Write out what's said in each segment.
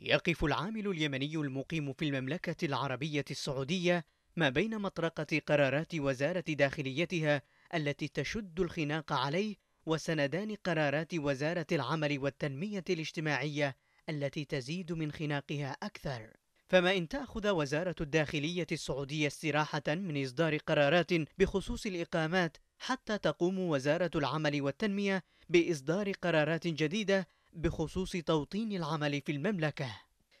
يقف العامل اليمني المقيم في المملكة العربية السعودية ما بين مطرقة قرارات وزارة داخليتها التي تشد الخناق عليه وسندان قرارات وزارة العمل والتنمية الاجتماعية التي تزيد من خناقها أكثر فما إن تأخذ وزارة الداخلية السعودية استراحة من إصدار قرارات بخصوص الإقامات حتى تقوم وزارة العمل والتنمية بإصدار قرارات جديدة بخصوص توطين العمل في المملكة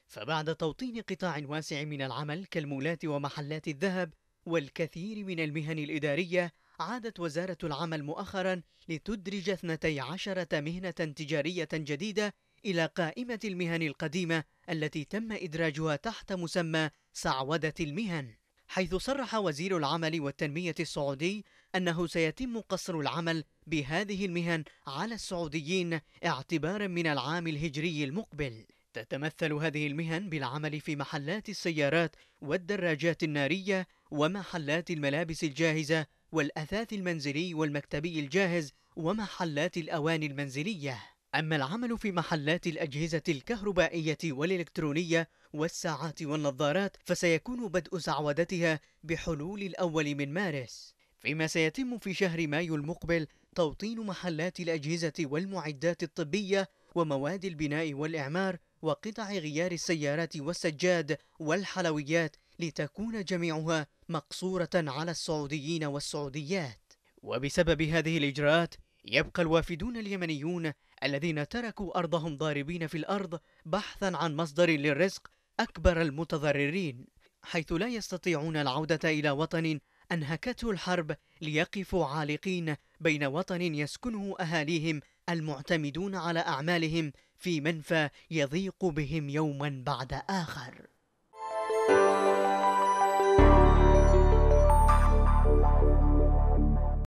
فبعد توطين قطاع واسع من العمل كالمولات ومحلات الذهب والكثير من المهن الإدارية عادت وزارة العمل مؤخرا لتدرج 12 مهنة تجارية جديدة إلى قائمة المهن القديمة التي تم إدراجها تحت مسمى سعودة المهن حيث صرح وزير العمل والتنمية السعودي أنه سيتم قصر العمل بهذه المهن على السعوديين اعتبارا من العام الهجري المقبل تتمثل هذه المهن بالعمل في محلات السيارات والدراجات النارية ومحلات الملابس الجاهزة والأثاث المنزلي والمكتبي الجاهز ومحلات الأواني المنزلية أما العمل في محلات الأجهزة الكهربائية والإلكترونية والساعات والنظارات فسيكون بدء زعودتها بحلول الأول من مارس فيما سيتم في شهر مايو المقبل توطين محلات الأجهزة والمعدات الطبية ومواد البناء والإعمار وقطع غيار السيارات والسجاد والحلويات لتكون جميعها مقصورة على السعوديين والسعوديات وبسبب هذه الإجراءات يبقى الوافدون اليمنيون الذين تركوا أرضهم ضاربين في الأرض بحثا عن مصدر للرزق أكبر المتضررين حيث لا يستطيعون العودة إلى وطن أنهكته الحرب ليقفوا عالقين بين وطن يسكنه أهاليهم المعتمدون على أعمالهم في منفى يضيق بهم يوما بعد آخر